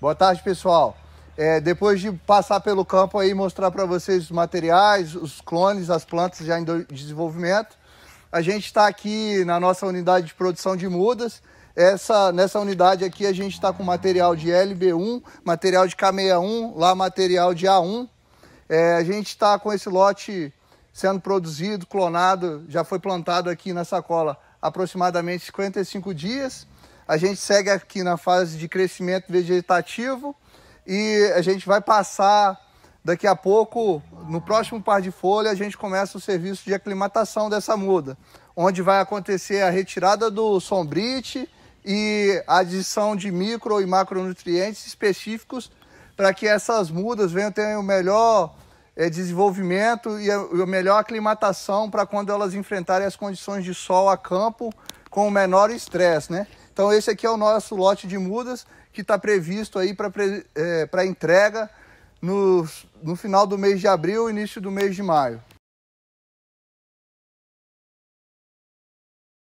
Boa tarde, pessoal. É, depois de passar pelo campo aí, mostrar para vocês os materiais, os clones, as plantas já em desenvolvimento, a gente está aqui na nossa unidade de produção de mudas. Essa, nessa unidade aqui a gente está com material de LB1, material de K61, lá material de A1. É, a gente está com esse lote sendo produzido, clonado, já foi plantado aqui na sacola aproximadamente 55 dias a gente segue aqui na fase de crescimento vegetativo e a gente vai passar daqui a pouco, no próximo par de folha, a gente começa o serviço de aclimatação dessa muda, onde vai acontecer a retirada do sombrite e a adição de micro e macronutrientes específicos para que essas mudas venham ter o melhor é, desenvolvimento e a, a melhor aclimatação para quando elas enfrentarem as condições de sol a campo com o menor estresse, né? Então esse aqui é o nosso lote de mudas que está previsto aí para é, eh, entrega no, no final do mês de abril, início do mês de maio.